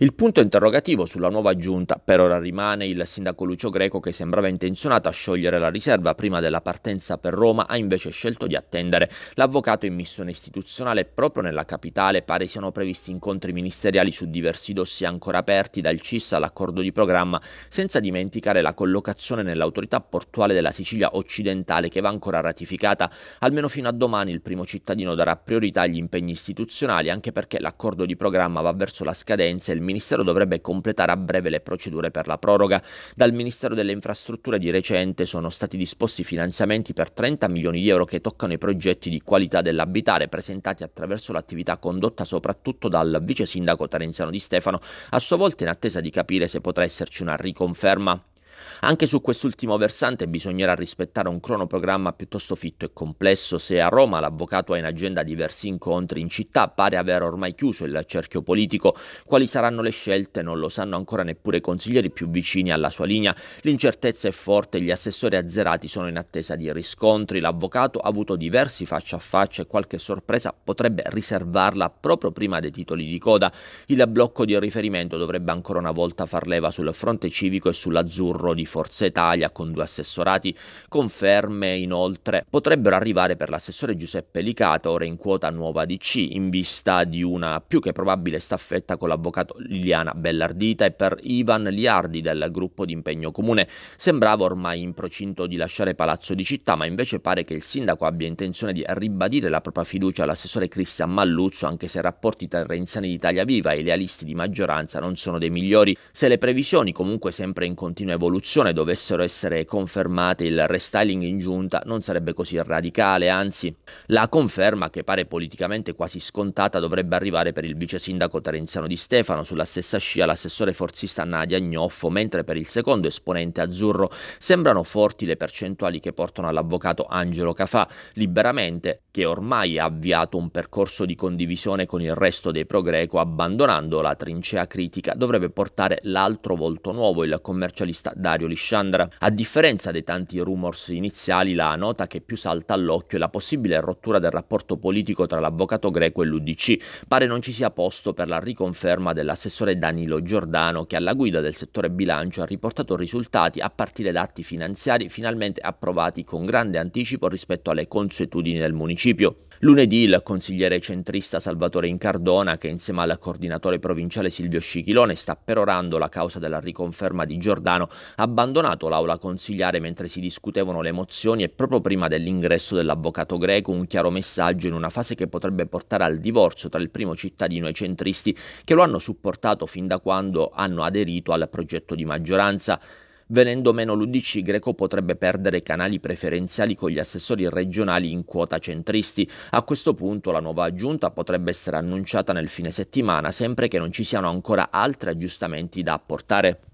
Il punto interrogativo sulla nuova giunta per ora rimane il sindaco Lucio Greco che sembrava intenzionato a sciogliere la riserva prima della partenza per Roma, ha invece scelto di attendere. L'avvocato in missione istituzionale proprio nella capitale pare siano previsti incontri ministeriali su diversi dossier ancora aperti dal CIS all'accordo di programma, senza dimenticare la collocazione nell'autorità portuale della Sicilia occidentale che va ancora ratificata. Almeno fino a domani il primo cittadino darà priorità agli impegni istituzionali anche perché l'accordo di programma va verso la scadenza e il Ministero dovrebbe completare a breve le procedure per la proroga. Dal Ministero delle Infrastrutture di recente sono stati disposti finanziamenti per 30 milioni di euro che toccano i progetti di qualità dell'abitare presentati attraverso l'attività condotta soprattutto dal vice sindaco Terenziano Di Stefano, a sua volta in attesa di capire se potrà esserci una riconferma anche su quest'ultimo versante bisognerà rispettare un cronoprogramma piuttosto fitto e complesso se a Roma l'avvocato ha in agenda diversi incontri in città, pare aver ormai chiuso il cerchio politico. Quali saranno le scelte non lo sanno ancora neppure i consiglieri più vicini alla sua linea. L'incertezza è forte, gli assessori azzerati sono in attesa di riscontri, l'avvocato ha avuto diversi faccia a faccia e qualche sorpresa potrebbe riservarla proprio prima dei titoli di coda. Il blocco di riferimento dovrebbe ancora una volta far leva sul fronte civico e sull'azzurro Porro di Forza Italia con due assessorati. Conferme inoltre potrebbero arrivare per l'assessore Giuseppe Licata, ora in quota nuova DC, in vista di una più che probabile staffetta con l'avvocato Liliana Bellardita e per Ivan Liardi del gruppo di impegno comune. Sembrava ormai in procinto di lasciare Palazzo di Città, ma invece pare che il sindaco abbia intenzione di ribadire la propria fiducia all'assessore Cristian Malluzzo, anche se i rapporti tra i renziani d'Italia Viva e i lealisti di maggioranza non sono dei migliori. Se le previsioni, comunque sempre in continua evoluzione, evoluzione dovessero essere confermate il restyling in giunta non sarebbe così radicale, anzi la conferma che pare politicamente quasi scontata dovrebbe arrivare per il vice sindaco Terenziano Di Stefano, sulla stessa scia l'assessore forzista Nadia Gnoffo, mentre per il secondo esponente azzurro sembrano forti le percentuali che portano all'avvocato Angelo Cafà, liberamente, che ormai ha avviato un percorso di condivisione con il resto dei progreco, abbandonando la trincea critica, dovrebbe portare l'altro volto nuovo, il commercialista da Dario Lisciandra. A differenza dei tanti rumors iniziali, la nota che più salta all'occhio è la possibile rottura del rapporto politico tra l'avvocato greco e l'UDC. Pare non ci sia posto per la riconferma dell'assessore Danilo Giordano che alla guida del settore bilancio ha riportato risultati a partire da atti finanziari finalmente approvati con grande anticipo rispetto alle consuetudini del municipio. Lunedì il consigliere centrista Salvatore Incardona, che insieme al coordinatore provinciale Silvio Scicchilone sta perorando la causa della riconferma di Giordano, abbandonato l'aula consigliare mentre si discutevano le mozioni e proprio prima dell'ingresso dell'avvocato greco un chiaro messaggio in una fase che potrebbe portare al divorzio tra il primo cittadino e i centristi che lo hanno supportato fin da quando hanno aderito al progetto di maggioranza. Venendo meno l'Udc, Greco potrebbe perdere canali preferenziali con gli assessori regionali in quota centristi. A questo punto la nuova aggiunta potrebbe essere annunciata nel fine settimana, sempre che non ci siano ancora altri aggiustamenti da apportare.